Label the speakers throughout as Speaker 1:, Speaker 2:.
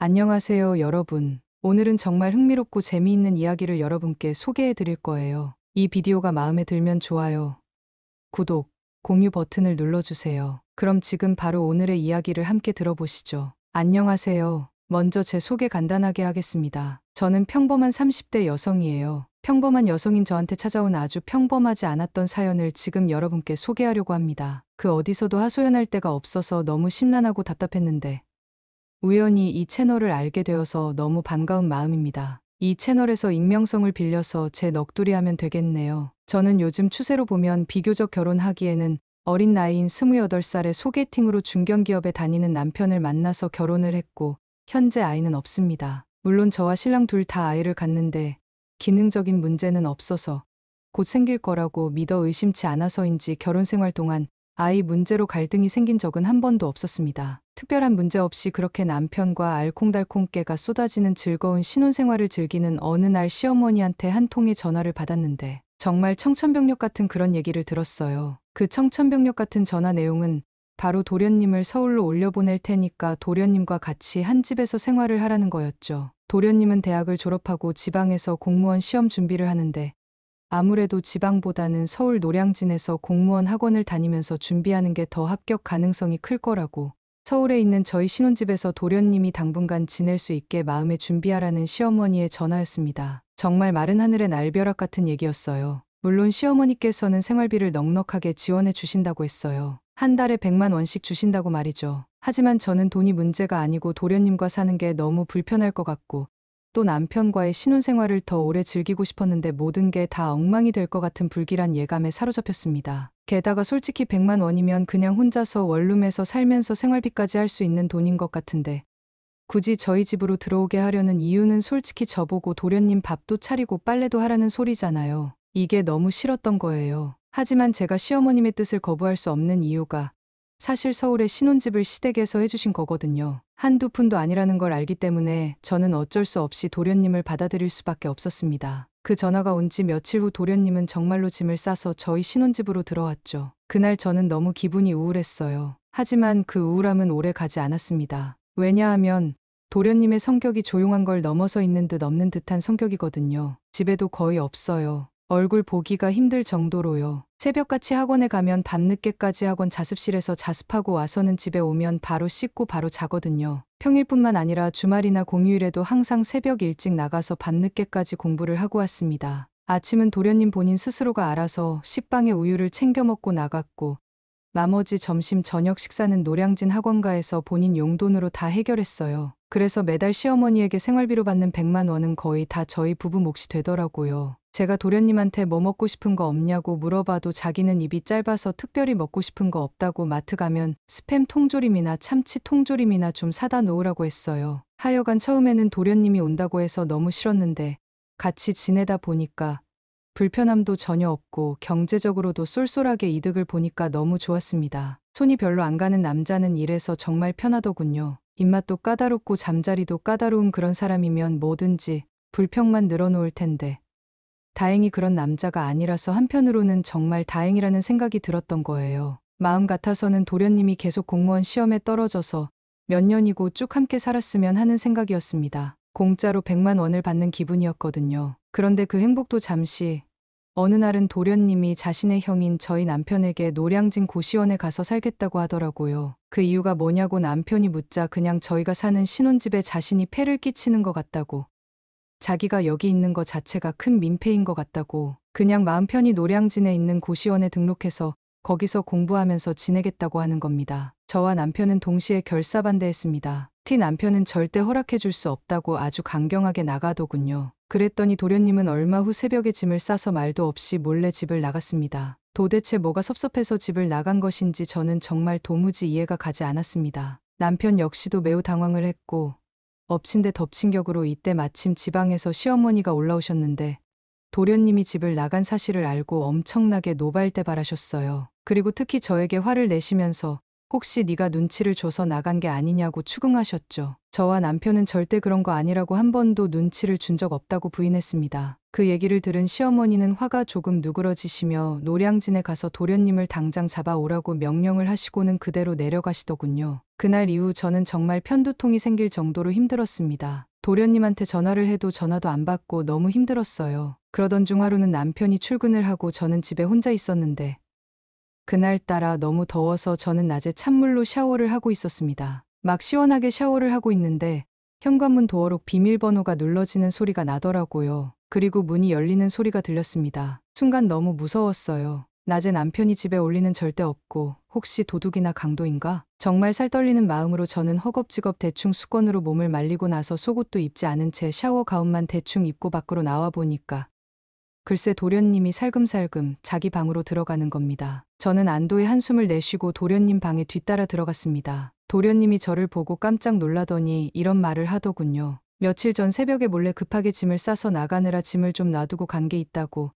Speaker 1: 안녕하세요, 여러분. 오늘은 정말 흥미롭고 재미있는 이야기를 여러분께 소개해 드릴 거예요. 이 비디오가 마음에 들면 좋아요. 구독, 공유 버튼을 눌러주세요. 그럼 지금 바로 오늘의 이야기를 함께 들어보시죠. 안녕하세요. 먼저 제 소개 간단하게 하겠습니다. 저는 평범한 30대 여성이에요. 평범한 여성인 저한테 찾아온 아주 평범하지 않았던 사연을 지금 여러분께 소개하려고 합니다. 그 어디서도 하소연할 데가 없어서 너무 심란하고 답답했는데 우연히 이 채널을 알게 되어서 너무 반가운 마음입니다. 이 채널에서 익명성을 빌려서 제 넋두리 하면 되겠네요. 저는 요즘 추세로 보면 비교적 결혼하기에는 어린 나이인 28살에 소개팅으로 중견기업에 다니는 남편을 만나서 결혼을 했고 현재 아이는 없습니다. 물론 저와 신랑 둘 다 아이를 갖는데 기능적인 문제는 없어서 곧 생길 거라고 믿어 의심치 않아서인지 결혼 생활 동안 아이 문제로 갈등이 생긴 적은 한 번도 없었습니다. 특별한 문제 없이 그렇게 남편과 알콩달콩깨가 쏟아지는 즐거운 신혼생활을 즐기는 어느 날 시어머니한테 한 통의 전화를 받았는데 정말 청천벽력 같은 그런 얘기를 들었어요. 그 청천벽력 같은 전화 내용은 바로 도련님을 서울로 올려보낼 테니까 도련님과 같이 한 집에서 생활을 하라는 거였죠. 도련님은 대학을 졸업하고 지방에서 공무원 시험 준비를 하는데 아무래도 지방보다는 서울 노량진에서 공무원 학원을 다니면서 준비하는 게 더 합격 가능성이 클 거라고 서울에 있는 저희 신혼집에서 도련님이 당분간 지낼 수 있게 마음에 준비하라는 시어머니의 전화였습니다. 정말 마른 하늘의 날벼락 같은 얘기였어요. 물론 시어머니께서는 생활비를 넉넉하게 지원해 주신다고 했어요. 한 달에 100만 원씩 주신다고 말이죠. 하지만 저는 돈이 문제가 아니고 도련님과 사는 게 너무 불편할 것 같고 또 남편과의 신혼생활을 더 오래 즐기고 싶었는데 모든 게 다 엉망이 될 것 같은 불길한 예감에 사로잡혔습니다. 게다가 솔직히 100만 원이면 그냥 혼자서 원룸에서 살면서 생활비까지 할 수 있는 돈인 것 같은데 굳이 저희 집으로 들어오게 하려는 이유는 솔직히 저보고 도련님 밥도 차리고 빨래도 하라는 소리잖아요. 이게 너무 싫었던 거예요. 하지만 제가 시어머님의 뜻을 거부할 수 없는 이유가 사실 서울의 신혼집을 시댁에서 해주신 거거든요. 한두 푼도 아니라는 걸 알기 때문에 저는 어쩔 수 없이 도련님을 받아들일 수밖에 없었습니다. 그 전화가 온 지 며칠 후 도련님은 정말로 짐을 싸서 저희 신혼집으로 들어왔죠. 그날 저는 너무 기분이 우울했어요. 하지만 그 우울함은 오래 가지 않았습니다. 왜냐하면 도련님의 성격이 조용한 걸 넘어서 있는 듯 없는 듯한 성격이거든요. 집에도 거의 없어요. 얼굴 보기가 힘들 정도로요. 새벽같이 학원에 가면 밤늦게까지 학원 자습실에서 자습하고 와서는 집에 오면 바로 씻고 바로 자거든요. 평일뿐만 아니라 주말이나 공휴일에도 항상 새벽 일찍 나가서 밤늦게까지 공부를 하고 왔습니다. 아침은 도련님 본인 스스로가 알아서 식빵에 우유를 챙겨 먹고 나갔고 나머지 점심 저녁 식사는 노량진 학원가에서 본인 용돈으로 다 해결했어요. 그래서 매달 시어머니에게 생활비로 받는 100만 원은 거의 다 저희 부부 몫이 되더라고요. 제가 도련님한테 뭐 먹고 싶은 거 없냐고 물어봐도 자기는 입이 짧아서 특별히 먹고 싶은 거 없다고 마트 가면 스팸 통조림이나 참치 통조림이나 좀 사다 놓으라고 했어요. 하여간 처음에는 도련님이 온다고 해서 너무 싫었는데 같이 지내다 보니까 불편함도 전혀 없고 경제적으로도 쏠쏠하게 이득을 보니까 너무 좋았습니다. 손이 별로 안 가는 남자는 이래서 정말 편하더군요. 입맛도 까다롭고 잠자리도 까다로운 그런 사람이면 뭐든지 불평만 늘어놓을 텐데 다행히 그런 남자가 아니라서 한편으로는 정말 다행이라는 생각이 들었던 거예요. 마음 같아서는 도련님이 계속 공무원 시험에 떨어져서 몇 년이고 쭉 함께 살았으면 하는 생각이었습니다. 공짜로 100만 원을 받는 기분이었거든요. 그런데 그 행복도 잠시 어느 날은 도련님이 자신의 형인 저희 남편에게 노량진 고시원에 가서 살겠다고 하더라고요. 그 이유가 뭐냐고 남편이 묻자 그냥 저희가 사는 신혼집에 자신이 폐를 끼치는 것 같다고 자기가 여기 있는 것 자체가 큰 민폐인 것 같다고 그냥 마음 편히 노량진에 있는 고시원에 등록해서 거기서 공부하면서 지내겠다고 하는 겁니다. 저와 남편은 동시에 결사반대했습니다. 티 남편은 절대 허락해 줄 수 없다고 아주 강경하게 나가더군요. 그랬더니 도련님은 얼마 후 새벽에 짐을 싸서 말도 없이 몰래 집을 나갔습니다. 도대체 뭐가 섭섭해서 집을 나간 것인지 저는 정말 도무지 이해가 가지 않았습니다. 남편 역시도 매우 당황을 했고 엎친 데 덮친 격으로 이때 마침 지방에서 시어머니가 올라오셨는데 도련님이 집을 나간 사실을 알고 엄청나게 노발대발하셨어요. 그리고 특히 저에게 화를 내시면서 혹시 네가 눈치를 줘서 나간 게 아니냐고 추궁하셨죠. 저와 남편은 절대 그런 거 아니라고 한 번도 눈치를 준 적 없다고 부인했습니다. 그 얘기를 들은 시어머니는 화가 조금 누그러지시며 노량진에 가서 도련님을 당장 잡아오라고 명령을 하시고는 그대로 내려가시더군요. 그날 이후 저는 정말 편두통이 생길 정도로 힘들었습니다. 도련님한테 전화를 해도 전화도 안 받고 너무 힘들었어요. 그러던 중 하루는 남편이 출근을 하고 저는 집에 혼자 있었는데 그날따라 너무 더워서 저는 낮에 찬물로 샤워를 하고 있었습니다. 막 시원하게 샤워를 하고 있는데 현관문 도어록 비밀번호가 눌러지는 소리가 나더라고요. 그리고 문이 열리는 소리가 들렸습니다. 순간 너무 무서웠어요. 낮에 남편이 집에 올리는 절대 없고 혹시 도둑이나 강도인가? 정말 살떨리는 마음으로 저는 허겁지겁 대충 수건으로 몸을 말리고 나서 속옷도 입지 않은 채 샤워 가운만 대충 입고 밖으로 나와 보니까 글쎄 도련님이 살금살금 자기 방으로 들어가는 겁니다. 저는 안도의 한숨을 내쉬고 도련님 방에 뒤따라 들어갔습니다. 도련님이 저를 보고 깜짝 놀라더니 이런 말을 하더군요. 며칠 전 새벽에 몰래 급하게 짐을 싸서 나가느라 짐을 좀 놔두고 간 게 있다고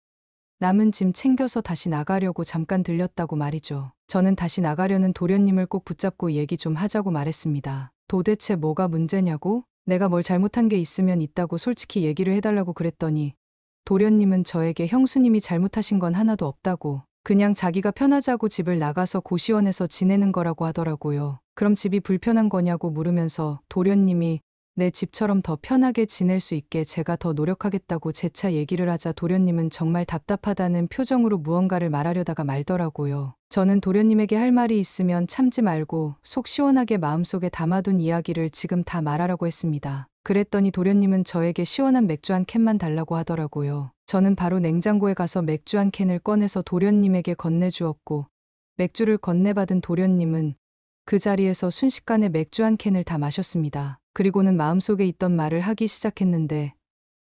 Speaker 1: 남은 짐 챙겨서 다시 나가려고 잠깐 들렸다고 말이죠. 저는 다시 나가려는 도련님을 꼭 붙잡고 얘기 좀 하자고 말했습니다. 도대체 뭐가 문제냐고? 내가 뭘 잘못한 게 있으면 있다고 솔직히 얘기를 해달라고 그랬더니 도련님은 저에게 형수님이 잘못하신 건 하나도 없다고 그냥 자기가 편하자고 집을 나가서 고시원에서 지내는 거라고 하더라고요. 그럼 집이 불편한 거냐고 물으면서 도련님이 내 집처럼 더 편하게 지낼 수 있게 제가 더 노력하겠다고 재차 얘기를 하자 도련님은 정말 답답하다는 표정으로 무언가를 말하려다가 말더라고요. 저는 도련님에게 할 말이 있으면 참지 말고 속 시원하게 마음속에 담아둔 이야기를 지금 다 말하라고 했습니다. 그랬더니 도련님은 저에게 시원한 맥주 한 캔만 달라고 하더라고요. 저는 바로 냉장고에 가서 맥주 한 캔을 꺼내서 도련님에게 건네주었고 맥주를 건네받은 도련님은 그 자리에서 순식간에 맥주 한 캔을 다 마셨습니다. 그리고는 마음속에 있던 말을 하기 시작했는데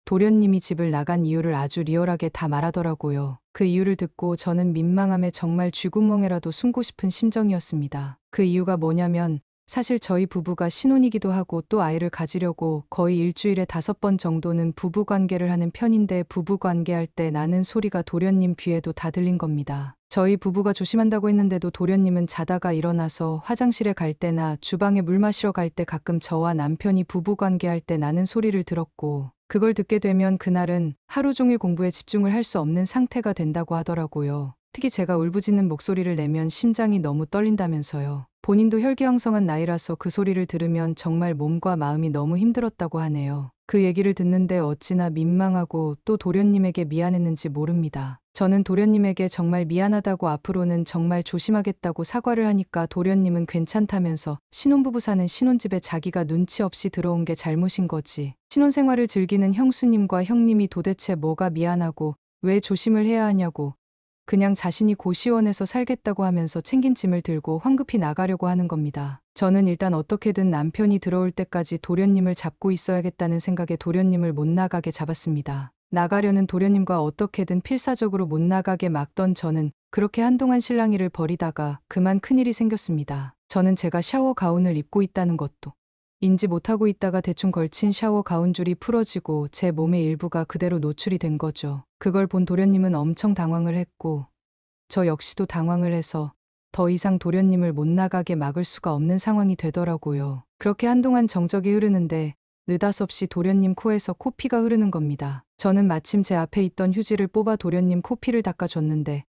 Speaker 1: 도련님이 집을 나간 이유를 아주 리얼하게 다 말하더라고요. 그 이유를 듣고 저는 민망함에 정말 쥐구멍에라도 숨고 싶은 심정이었습니다. 그 이유가 뭐냐면 사실 저희 부부가 신혼이기도 하고 또 아이를 가지려고 거의 일주일에 다섯 번 정도는 부부관계를 하는 편인데 부부관계할 때 나는 소리가 도련님 귀에도 다 들린 겁니다. 저희 부부가 조심한다고 했는데도 도련님은 자다가 일어나서 화장실에 갈 때나 주방에 물 마시러 갈 때 가끔 저와 남편이 부부 관계할 때 나는 소리를 들었고 그걸 듣게 되면 그날은 하루 종일 공부에 집중을 할 수 없는 상태가 된다고 하더라고요. 특히 제가 울부짖는 목소리를 내면 심장이 너무 떨린다면서요. 본인도 혈기왕성한 나이라서 그 소리를 들으면 정말 몸과 마음이 너무 힘들었다고 하네요. 그 얘기를 듣는데 어찌나 민망하고 또 도련님에게 미안했는지 모릅니다. 저는 도련님에게 정말 미안하다고 앞으로는 정말 조심하겠다고 사과를 하니까 도련님은 괜찮다면서 신혼부부 사는 신혼집에 자기가 눈치 없이 들어온 게 잘못인 거지. 신혼생활을 즐기는 형수님과 형님이 도대체 뭐가 미안하고 왜 조심을 해야 하냐고 그냥 자신이 고시원에서 살겠다고 하면서 챙긴 짐을 들고 황급히 나가려고 하는 겁니다. 저는 일단 어떻게든 남편이 들어올 때까지 도련님을 잡고 있어야겠다는 생각에 도련님을 못 나가게 잡았습니다. 나가려는 도련님과 어떻게든 필사적으로 못 나가게 막던 저는 그렇게 한동안 실랑이를 벌이다가 그만 큰일이 생겼습니다. 저는 제가 샤워 가운을 입고 있다는 것도 인지 못하고 있다가 대충 걸친 샤워 가운줄이 풀어지고 제 몸의 일부가 그대로 노출이 된 거죠. 그걸 본 도련님은 엄청 당황을 했고 저 역시도 당황을 해서 더 이상 도련님을 못 나가게 막을 수가 없는 상황이 되더라고요. 그렇게 한동안 정적이 흐르는데 느닷없이 도련님 코에서 코피가 흐르는 겁니다. 저는 마침 제 앞에 있던 휴지를 뽑아 도련님 코피를 닦아줬는데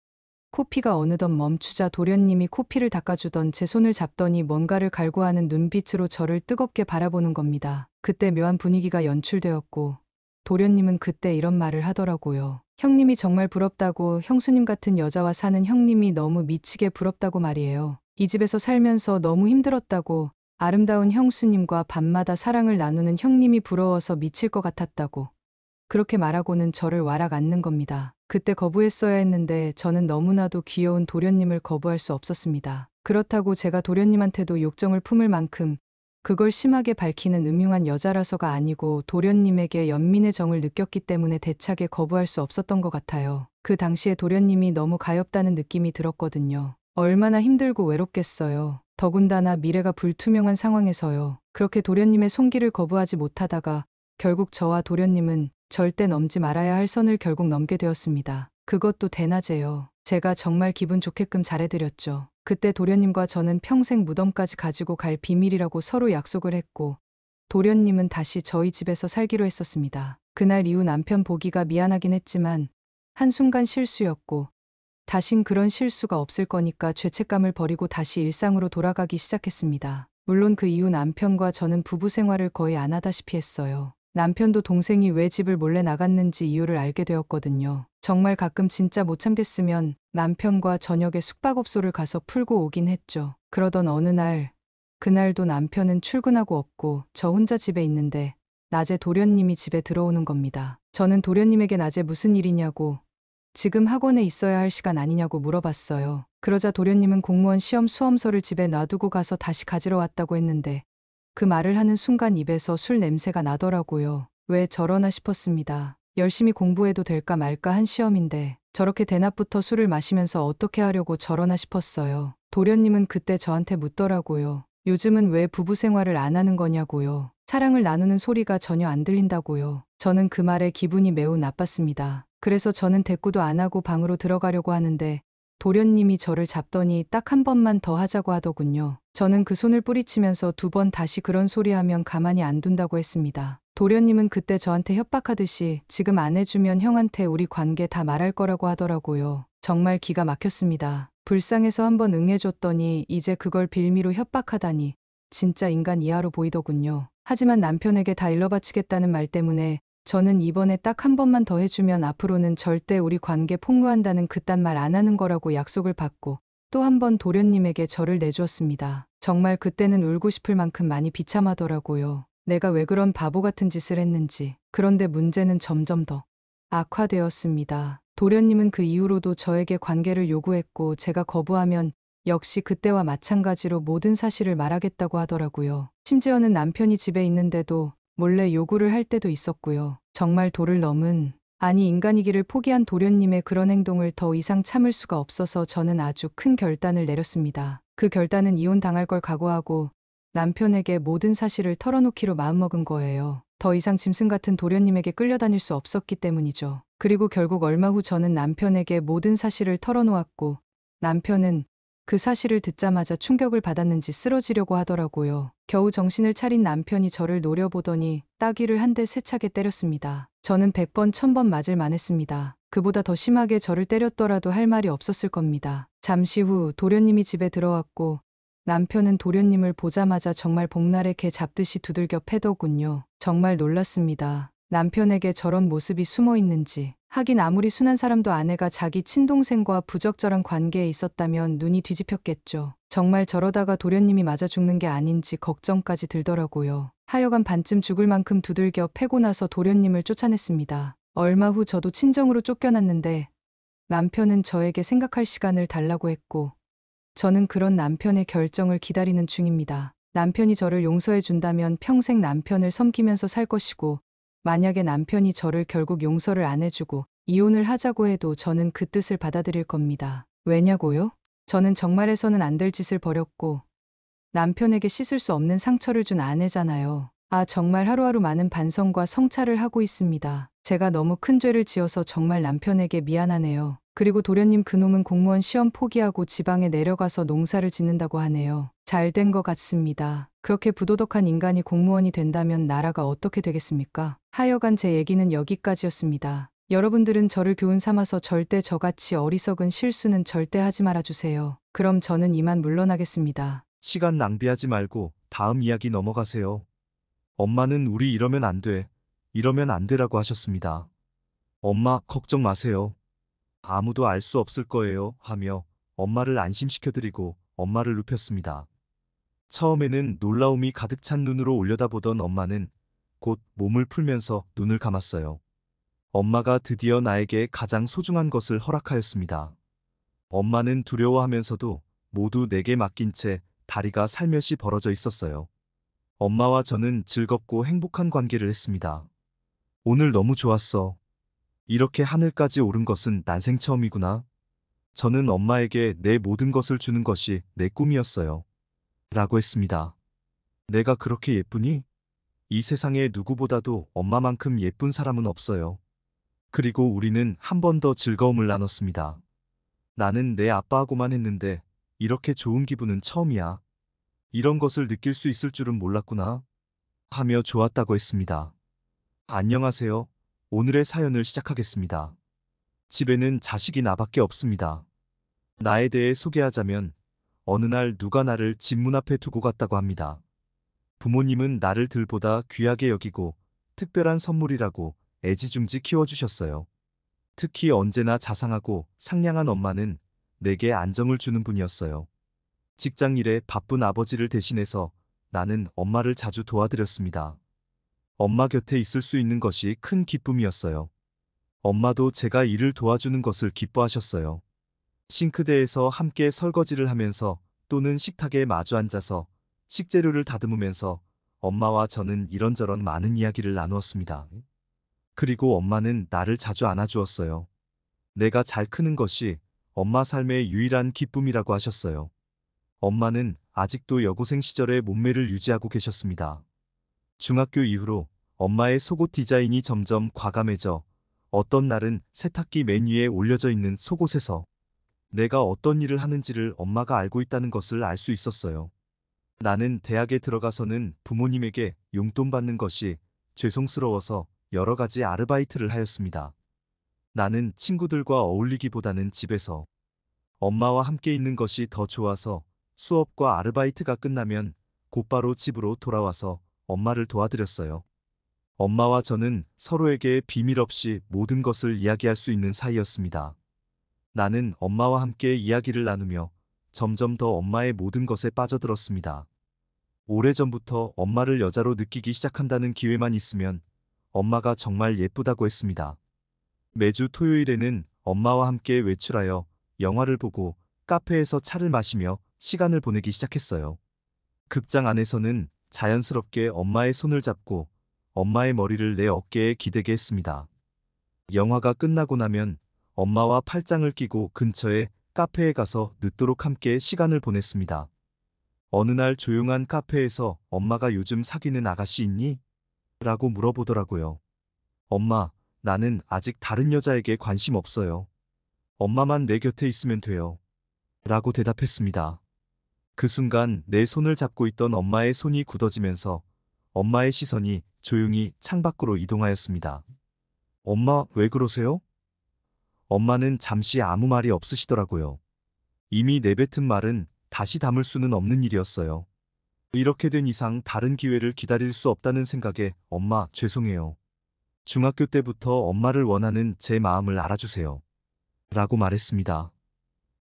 Speaker 1: 코피가 어느덧 멈추자 도련님이 코피를 닦아주던 제 손을 잡더니 뭔가를 갈구하는 눈빛으로 저를 뜨겁게 바라보는 겁니다. 그때 묘한 분위기가 연출되었고 도련님은 그때 이런 말을 하더라고요. 형님이 정말 부럽다고 형수님 같은 여자와 사는 형님이 너무 미치게 부럽다고 말이에요. 이 집에서 살면서 너무 힘들었다고 아름다운 형수님과 밤마다 사랑을 나누는 형님이 부러워서 미칠 것 같았다고 그렇게 말하고는 저를 와락 앉는 겁니다. 그때 거부했어야 했는데 저는 너무나도 귀여운 도련님을 거부할 수 없었습니다. 그렇다고 제가 도련님한테도 욕정을 품을 만큼 그걸 심하게 밝히는 음흉한 여자라서가 아니고 도련님에게 연민의 정을 느꼈기 때문에 대차게 거부할 수 없었던 것 같아요. 그 당시에 도련님이 너무 가엾다는 느낌이 들었거든요. 얼마나 힘들고 외롭겠어요. 더군다나 미래가 불투명한 상황에서요. 그렇게 도련님의 손길을 거부하지 못하다가 결국 저와 도련님은 절대 넘지 말아야 할 선을 결국 넘게 되었습니다. 그것도 대낮에요. 제가 정말 기분 좋게끔 잘해드렸죠. 그때 도련님과 저는 평생 무덤까지 가지고 갈 비밀이라고 서로 약속을 했고 도련님은 다시 저희 집에서 살기로 했었습니다. 그날 이후 남편 보기가 미안하긴 했지만 한순간 실수였고 다신 그런 실수가 없을 거니까 죄책감을 버리고 다시 일상으로 돌아가기 시작했습니다. 물론 그 이후 남편과 저는 부부 생활을 거의 안 하다시피 했어요. 남편도 동생이 왜 집을 몰래 나갔는지 이유를 알게 되었거든요. 정말 가끔 진짜 못 참겠으면 남편과 저녁에 숙박업소를 가서 풀고 오긴 했죠. 그러던 어느 날, 그날도 남편은 출근하고 없고 저 혼자 집에 있는데 낮에 도련님이 집에 들어오는 겁니다. 저는 도련님에게 낮에 무슨 일이냐고 지금 학원에 있어야 할 시간 아니냐고 물어봤어요. 그러자 도련님은 공무원 시험 수험서를 집에 놔두고 가서 다시 가지러 왔다고 했는데 그 말을 하는 순간 입에서 술 냄새가 나더라고요. 왜 저러나 싶었습니다. 열심히 공부해도 될까 말까 한 시험인데 저렇게 대낮부터 술을 마시면서 어떻게 하려고 저러나 싶었어요. 도련님은 그때 저한테 묻더라고요. 요즘은 왜 부부 생활을 안 하는 거냐고요. 사랑을 나누는 소리가 전혀 안 들린다고요. 저는 그 말에 기분이 매우 나빴습니다. 그래서 저는 대꾸도 안 하고 방으로 들어가려고 하는데 도련님이 저를 잡더니 딱 한 번만 더 하자고 하더군요. 저는 그 손을 뿌리치면서 두 번 다시 그런 소리 하면 가만히 안 둔다고 했습니다. 도련님은 그때 저한테 협박하듯이 지금 안 해주면 형한테 우리 관계 다 말할 거라고 하더라고요. 정말 기가 막혔습니다. 불쌍해서 한 번 응해줬더니 이제 그걸 빌미로 협박하다니 진짜 인간 이하로 보이더군요. 하지만 남편에게 다 일러바치겠다는 말 때문에 저는 이번에 딱 한 번만 더 해주면 앞으로는 절대 우리 관계 폭로한다는 그딴 말 안 하는 거라고 약속을 받고 또 한 번 도련님에게 저를 내주었습니다. 정말 그때는 울고 싶을 만큼 많이 비참하더라고요. 내가 왜 그런 바보 같은 짓을 했는지. 그런데 문제는 점점 더 악화되었습니다. 도련님은 그 이후로도 저에게 관계를 요구했고 제가 거부하면 역시 그때와 마찬가지로 모든 사실을 말하겠다고 하더라고요. 심지어는 남편이 집에 있는데도 몰래 요구를 할 때도 있었고요. 정말 도를 넘은 아니 인간이기를 포기한 도련님의 그런 행동을 더 이상 참을 수가 없어서 저는 아주 큰 결단을 내렸습니다. 그 결단은 이혼당할 걸 각오하고 남편에게 모든 사실을 털어놓기로 마음먹은 거예요. 더 이상 짐승 같은 도련님에게 끌려다닐 수 없었기 때문이죠. 그리고 결국 얼마 후 저는 남편에게 모든 사실을 털어놓았고 남편은 그 사실을 듣자마자 충격을 받았는지 쓰러지려고 하더라고요. 겨우 정신을 차린 남편이 저를 노려보더니 따귀를 한 대 세차게 때렸습니다. 저는 100번 1000번 맞을 만했습니다. 그보다 더 심하게 저를 때렸더라도 할 말이 없었을 겁니다. 잠시 후 도련님이 집에 들어왔고 남편은 도련님을 보자마자 정말 복날에 개 잡듯이 두들겨 패더군요. 정말 놀랐습니다. 남편에게 저런 모습이 숨어 있는지 하긴 아무리 순한 사람도 아내가 자기 친동생과 부적절한 관계에 있었다면 눈이 뒤집혔겠죠. 정말 저러다가 도련님이 맞아 죽는 게 아닌지 걱정까지 들더라고요. 하여간 반쯤 죽을 만큼 두들겨 패고 나서 도련님을 쫓아냈습니다. 얼마 후 저도 친정으로 쫓겨났는데 남편은 저에게 생각할 시간을 달라고 했고 저는 그런 남편의 결정을 기다리는 중입니다. 남편이 저를 용서해 준다면 평생 남편을 섬기면서 살 것이고 만약에 남편이 저를 결국 용서를 안 해주고 이혼을 하자고 해도 저는 그 뜻을 받아들일 겁니다. 왜냐고요? 저는 정말 에서는안 될 짓을 벌였고 남편에게 씻을 수 없는 상처를 준 아내잖아요. 아 정말 하루하루 많은 반성과 성찰을 하고 있습니다. 제가 너무 큰 죄를 지어서 정말 남편에게 미안하네요. 그리고 도련님 그놈은 공무원 시험 포기하고 지방에 내려가서 농사를 짓는다고 하네요. 잘 된 것 같습니다. 그렇게 부도덕한 인간이 공무원이 된다면 나라가 어떻게 되겠습니까? 하여간 제 얘기는 여기까지였습니다. 여러분들은 저를 교훈 삼아서 절대 저같이 어리석은 실수는 절대 하지 말아주세요. 그럼 저는 이만 물러나겠습니다.
Speaker 2: 시간 낭비하지 말고 다음 이야기 넘어가세요. 엄마는 우리 이러면 안 돼. 이러면 안 되라고 하셨습니다. 엄마, 걱정 마세요. 아무도 알 수 없을 거예요. 하며 엄마를 안심시켜드리고 엄마를 눕혔습니다. 처음에는 놀라움이 가득 찬 눈으로 올려다보던 엄마는 곧 몸을 풀면서 눈을 감았어요. 엄마가 드디어 나에게 가장 소중한 것을 허락하였습니다. 엄마는 두려워하면서도 모두 내게 맡긴 채 다리가 살며시 벌어져 있었어요. 엄마와 저는 즐겁고 행복한 관계를 했습니다. 오늘 너무 좋았어. 이렇게 하늘까지 오른 것은 난생 처음이구나. 저는 엄마에게 내 모든 것을 주는 것이 내 꿈이었어요. 라고 했습니다. 내가 그렇게 예쁘니? 이 세상에 누구보다도 엄마만큼 예쁜 사람은 없어요. 그리고 우리는 한 번 더 즐거움을 나눴습니다. 나는 내 아빠하고만 했는데 이렇게 좋은 기분은 처음이야. 이런 것을 느낄 수 있을 줄은 몰랐구나. 하며 좋았다고 했습니다. 안녕하세요. 오늘의 사연을 시작하겠습니다. 집에는 자식이 나밖에 없습니다. 나에 대해 소개하자면 어느 날 누가 나를 집 문 앞에 두고 갔다고 합니다. 부모님은 나를 들보다 귀하게 여기고 특별한 선물이라고 애지중지 키워주셨어요. 특히 언제나 자상하고 상냥한 엄마는 내게 안정을 주는 분이었어요. 직장 일에 바쁜 아버지를 대신해서 나는 엄마를 자주 도와드렸습니다. 엄마 곁에 있을 수 있는 것이 큰 기쁨이었어요. 엄마도 제가 일을 도와주는 것을 기뻐하셨어요. 싱크대에서 함께 설거지를 하면서 또는 식탁에 마주 앉아서 식재료를 다듬으면서 엄마와 저는 이런저런 많은 이야기를 나누었습니다. 그리고 엄마는 나를 자주 안아주었어요. 내가 잘 크는 것이 엄마 삶의 유일한 기쁨이라고 하셨어요. 엄마는 아직도 여고생 시절의 몸매를 유지하고 계셨습니다. 중학교 이후로 엄마의 속옷 디자인이 점점 과감해져 어떤 날은 세탁기 맨 위에 올려져 있는 속옷에서 내가 어떤 일을 하는지를 엄마가 알고 있다는 것을 알 수 있었어요. 나는 대학에 들어가서는 부모님에게 용돈 받는 것이 죄송스러워서 여러 가지 아르바이트를 하였습니다. 나는 친구들과 어울리기보다는 집에서 엄마와 함께 있는 것이 더 좋아서 수업과 아르바이트가 끝나면 곧바로 집으로 돌아와서 엄마를 도와드렸어요. 엄마와 저는 서로에게 비밀 없이 모든 것을 이야기할 수 있는 사이였습니다. 나는 엄마와 함께 이야기를 나누며 점점 더 엄마의 모든 것에 빠져들었습니다. 오래전부터 엄마를 여자로 느끼기 시작한다는 기회만 있으면 엄마가 정말 예쁘다고 했습니다. 매주 토요일에는 엄마와 함께 외출하여 영화를 보고 카페에서 차를 마시며 시간을 보내기 시작했어요. 극장 안에서는 자연스럽게 엄마의 손을 잡고 엄마의 머리를 내 어깨에 기대게 했습니다. 영화가 끝나고 나면 엄마와 팔짱을 끼고 근처에 카페에 가서 늦도록 함께 시간을 보냈습니다. 어느 날 조용한 카페에서 엄마가 요즘 사귀는 아가씨 있니? 라고 물어보더라고요. 엄마, 나는 아직 다른 여자에게 관심 없어요. 엄마만 내 곁에 있으면 돼요. 라고 대답했습니다. 그 순간 내 손을 잡고 있던 엄마의 손이 굳어지면서 엄마의 시선이 조용히 창밖으로 이동하였습니다. 엄마, 왜 그러세요? 엄마는 잠시 아무 말이 없으시더라고요. 이미 내뱉은 말은 다시 담을 수는 없는 일이었어요. 이렇게 된 이상 다른 기회를 기다릴 수 없다는 생각에 엄마 죄송해요. 중학교 때부터 엄마를 원하는 제 마음을 알아주세요. 라고 말했습니다.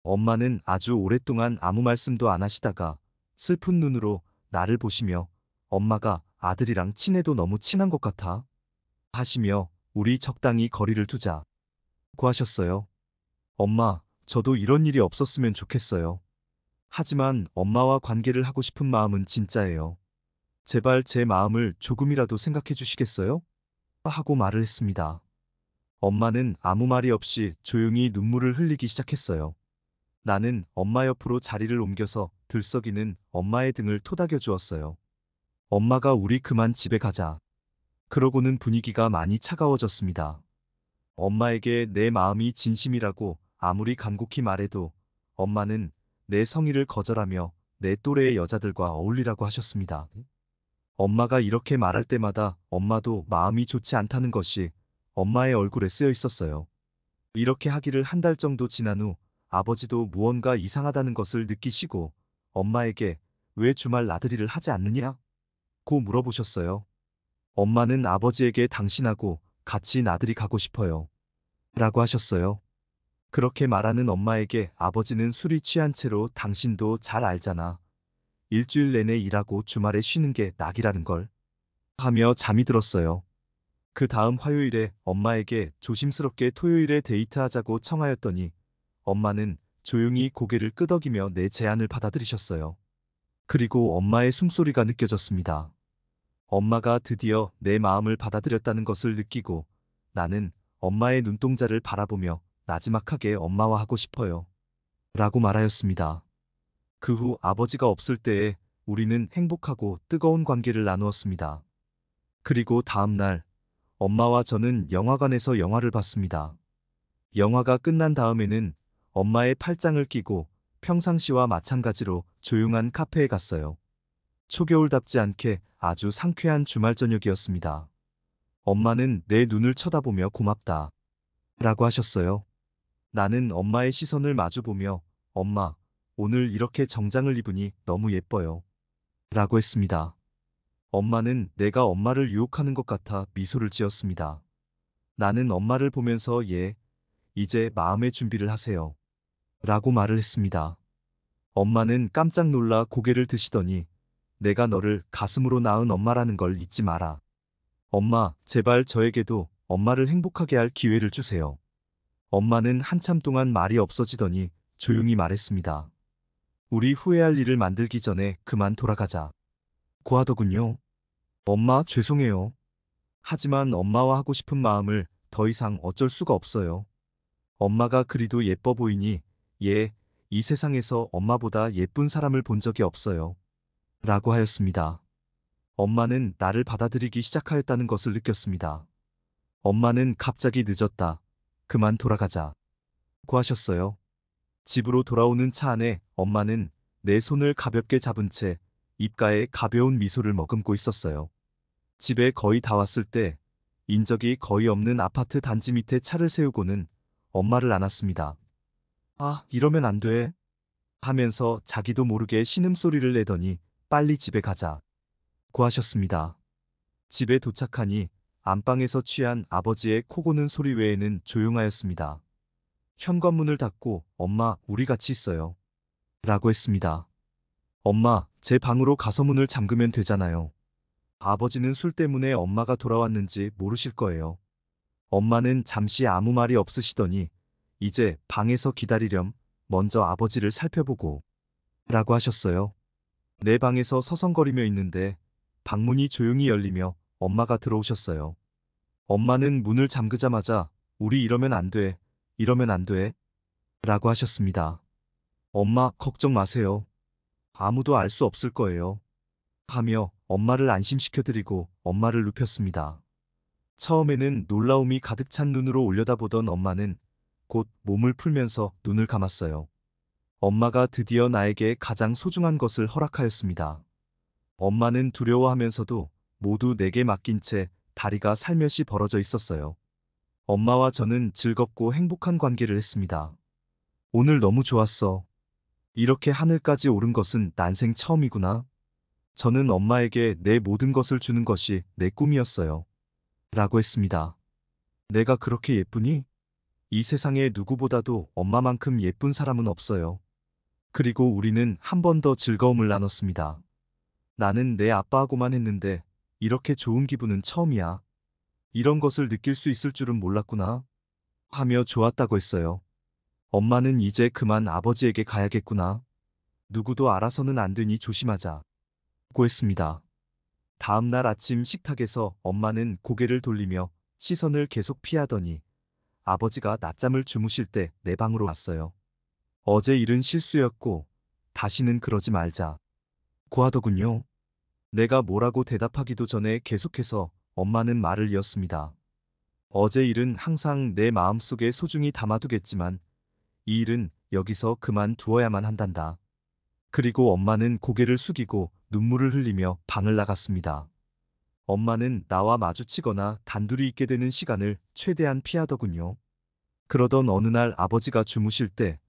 Speaker 2: 엄마는 아주 오랫동안 아무 말씀도 안 하시다가 슬픈 눈으로 나를 보시며 엄마가 아들이랑 친해도 너무 친한 것 같아 하시며 우리 적당히 거리를 두자 하셨어요 엄마, 저도 이런 일이 없었으면 좋겠어요. 하지만 엄마와 관계를 하고 싶은 마음은 진짜예요. 제발 제 마음을 조금이라도 생각해 주시겠어요? 하고 말을 했습니다. 엄마는 아무 말이 없이 조용히 눈물을 흘리기 시작했어요. 나는 엄마 옆으로 자리를 옮겨서 들썩이는 엄마의 등을 토닥여 주었어요. 엄마가 우리 그만 집에 가자. 그러고는 분위기가 많이 차가워졌습니다. 엄마에게 내 마음이 진심이라고 아무리 간곡히 말해도 엄마는 내 성의를 거절하며 내 또래의 여자들과 어울리라고 하셨습니다. 엄마가 이렇게 말할 때마다 엄마도 마음이 좋지 않다는 것이 엄마의 얼굴에 쓰여 있었어요. 이렇게 하기를 한 달 정도 지난 후 아버지도 무언가 이상하다는 것을 느끼시고 엄마에게 왜 주말 나들이를 하지 않느냐? 고 물어보셨어요. 엄마는 아버지에게 당신하고 같이 나들이 가고 싶어요. 라고 하셨어요. 그렇게 말하는 엄마에게 아버지는 술이 취한 채로 당신도 잘 알잖아. 일주일 내내 일하고 주말에 쉬는 게 낙이라는 걸. 하며 잠이 들었어요. 그 다음 화요일에 엄마에게 조심스럽게 토요일에 데이트하자고 청하였더니 엄마는 조용히 고개를 끄덕이며 내 제안을 받아들이셨어요. 그리고 엄마의 숨소리가 느껴졌습니다. 엄마가 드디어 내 마음을 받아들였다는 것을 느끼고 나는 엄마의 눈동자를 바라보며 나지막하게 엄마와 하고 싶어요. 라고 말하였습니다. 그 후 아버지가 없을 때에 우리는 행복하고 뜨거운 관계를 나누었습니다. 그리고 다음날 엄마와 저는 영화관에서 영화를 봤습니다. 영화가 끝난 다음에는 엄마의 팔짱을 끼고 평상시와 마찬가지로 조용한 카페에 갔어요. 초겨울답지 않게 아주 상쾌한 주말 저녁이었습니다. 엄마는 내 눈을 쳐다보며 고맙다. 라고 하셨어요. 나는 엄마의 시선을 마주보며 엄마, 오늘 이렇게 정장을 입으니 너무 예뻐요. 라고 했습니다. 엄마는 내가 엄마를 유혹하는 것 같아 미소를 지었습니다. 나는 엄마를 보면서 예, 이제 마음의 준비를 하세요. 라고 말을 했습니다. 엄마는 깜짝 놀라 고개를 드시더니 내가 너를 가슴으로 낳은 엄마라는 걸 잊지 마라. 엄마, 제발 저에게도 엄마를 행복하게 할 기회를 주세요. 엄마는 한참 동안 말이 없어지더니 조용히 말했습니다. 우리 후회할 일을 만들기 전에 그만 돌아가자. 고하더군요. 엄마 죄송해요. 하지만 엄마와 하고 싶은 마음을 더 이상 어쩔 수가 없어요. 엄마가 그리도 예뻐 보이니 예, 이 세상에서 엄마보다 예쁜 사람을 본 적이 없어요. 라고 하였습니다. 엄마는 나를 받아들이기 시작하였다는 것을 느꼈습니다. 엄마는 갑자기 늦었다. 그만 돌아가자. 고 하셨어요. 집으로 돌아오는 차 안에 엄마는 내 손을 가볍게 잡은 채 입가에 가벼운 미소를 머금고 있었어요. 집에 거의 다 왔을 때 인적이 거의 없는 아파트 단지 밑에 차를 세우고는 엄마를 안았습니다. 아, 이러면 안 돼. 하면서 자기도 모르게 신음소리를 내더니 빨리 집에 가자. 고하셨습니다. 집에 도착하니 안방에서 취한 아버지의 코고는 소리 외에는 조용하였습니다. 현관문을 닫고 엄마 우리 같이 있어요. 라고 했습니다. 엄마 제 방으로 가서 문을 잠그면 되잖아요. 아버지는 술 때문에 엄마가 돌아왔는지 모르실 거예요. 엄마는 잠시 아무 말이 없으시더니 이제 방에서 기다리렴 먼저 아버지를 살펴보고 라고 하셨어요. 내 방에서 서성거리며 있는데 방문이 조용히 열리며 엄마가 들어오셨어요. 엄마는 문을 잠그자마자 우리 이러면 안 돼, 이러면 안 돼, 라고 하셨습니다. 엄마, 걱정 마세요. 아무도 알 수 없을 거예요. 하며 엄마를 안심시켜드리고 엄마를 눕혔습니다. 처음에는 놀라움이 가득 찬 눈으로 올려다보던 엄마는 곧 몸을 풀면서 눈을 감았어요. 엄마가 드디어 나에게 가장 소중한 것을 허락하였습니다. 엄마는 두려워하면서도 모두 내게 맡긴 채 다리가 살며시 벌어져 있었어요. 엄마와 저는 즐겁고 행복한 관계를 했습니다. 오늘 너무 좋았어. 이렇게 하늘까지 오른 것은 난생 처음이구나. 저는 엄마에게 내 모든 것을 주는 것이 내 꿈이었어요. 라고 했습니다. 내가 그렇게 예쁘니? 이 세상에 누구보다도 엄마만큼 예쁜 사람은 없어요. 그리고 우리는 한 번 더 즐거움을 나눴습니다. 나는 내 아빠하고만 했는데 이렇게 좋은 기분은 처음이야. 이런 것을 느낄 수 있을 줄은 몰랐구나. 하며 좋았다고 했어요. 엄마는 이제 그만 아버지에게 가야겠구나. 누구도 알아서는 안 되니 조심하자. 고 했습니다. 다음 날 아침 식탁에서 엄마는 고개를 돌리며 시선을 계속 피하더니 아버지가 낮잠을 주무실 때 내 방으로 왔어요. 어제 일은 실수였고 다시는 그러지 말자. 고하더군요. 내가 뭐라고 대답하기도 전에 계속해서 엄마는 말을 이었습니다. 어제 일은 항상 내 마음속에 소중히 담아두겠지만 이 일은 여기서 그만 두어야만 한단다. 그리고 엄마는 고개를 숙이고 눈물을 흘리며 방을 나갔습니다. 엄마는 나와 마주치거나 단둘이 있게 되는 시간을 최대한 피하더군요. 그러던 어느 날 아버지가 주무실 때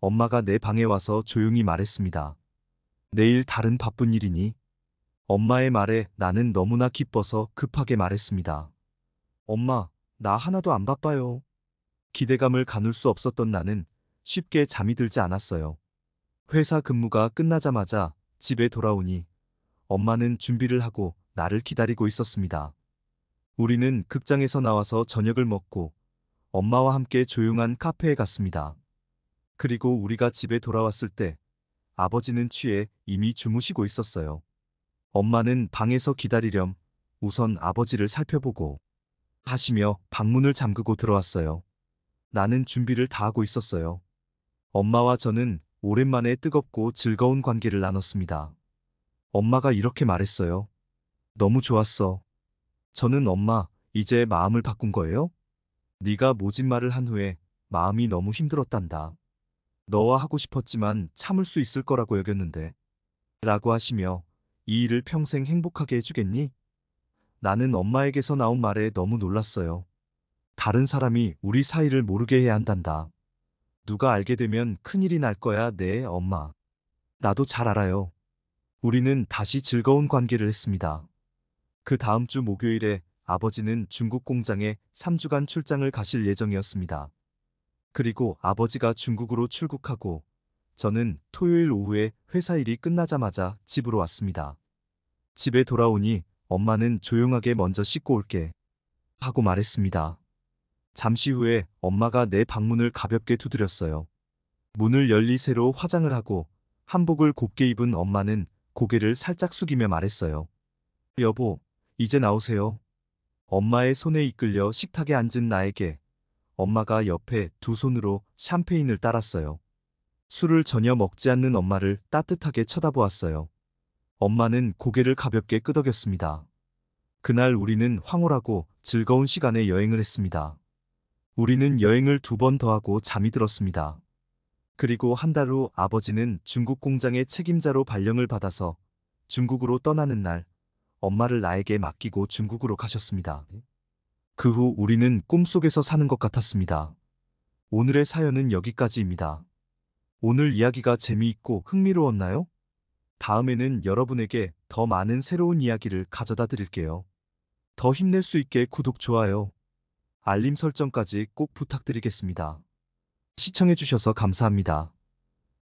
Speaker 2: 엄마가 내 방에 와서 조용히 말했습니다. 내일 다른 바쁜 일이니? 엄마의 말에 나는 너무나 기뻐서 급하게 말했습니다. 엄마, 나 하나도 안 바빠요. 기대감을 가눌 수 없었던 나는 쉽게 잠이 들지 않았어요. 회사 근무가 끝나자마자 집에 돌아오니 엄마는 준비를 하고 나를 기다리고 있었습니다. 우리는 극장에서 나와서 저녁을 먹고 엄마와 함께 조용한 카페에 갔습니다. 그리고 우리가 집에 돌아왔을 때 아버지는 취해 이미 주무시고 있었어요. 엄마는 방에서 기다리렴 우선 아버지를 살펴보고 하시며 방문을 잠그고 들어왔어요. 나는 준비를 다 하고 있었어요. 엄마와 저는 오랜만에 뜨겁고 즐거운 관계를 나눴습니다. 엄마가 이렇게 말했어요. 너무 좋았어. 저는 엄마, 이제 마음을 바꾼 거예요? 네가 모진 말을 한 후에 마음이 너무 힘들었단다. 너와 하고 싶었지만 참을 수 있을 거라고 여겼는데 라고 하시며 이 일을 평생 행복하게 해주겠니? 나는 엄마에게서 나온 말에 너무 놀랐어요. 다른 사람이 우리 사이를 모르게 해야 한단다. 누가 알게 되면 큰일이 날 거야, 네, 엄마. 나도 잘 알아요. 우리는 다시 즐거운 관계를 했습니다. 그 다음 주 목요일에 아버지는 중국 공장에 3주간 출장을 가실 예정이었습니다. 그리고 아버지가 중국으로 출국하고 저는 토요일 오후에 회사 일이 끝나자마자 집으로 왔습니다. 집에 돌아오니 엄마는 조용하게 먼저 씻고 올게 하고 말했습니다. 잠시 후에 엄마가 내 방문을 가볍게 두드렸어요. 문을 열리새로 화장을 하고 한복을 곱게 입은 엄마는 고개를 살짝 숙이며 말했어요. 여보, 이제 나오세요. 엄마의 손에 이끌려 식탁에 앉은 나에게 엄마가 옆에 두 손으로 샴페인을 따랐어요. 술을 전혀 먹지 않는 엄마를 따뜻하게 쳐다보았어요. 엄마는 고개를 가볍게 끄덕였습니다. 그날 우리는 황홀하고 즐거운 시간에 여행을 했습니다. 우리는 여행을 두 번 더 하고 잠이 들었습니다. 그리고 한 달 후 아버지는 중국 공장의 책임자로 발령을 받아서 중국으로 떠나는 날 엄마를 나에게 맡기고 중국으로 가셨습니다. 그후 우리는 꿈속에서 사는 것 같았습니다. 오늘의 사연은 여기까지입니다. 오늘 이야기가 재미있고 흥미로웠나요? 다음에는 여러분에게 더 많은 새로운 이야기를 가져다 드릴게요. 더 힘낼 수 있게 구독, 좋아요, 알림 설정까지 꼭 부탁드리겠습니다. 시청해주셔서 감사합니다.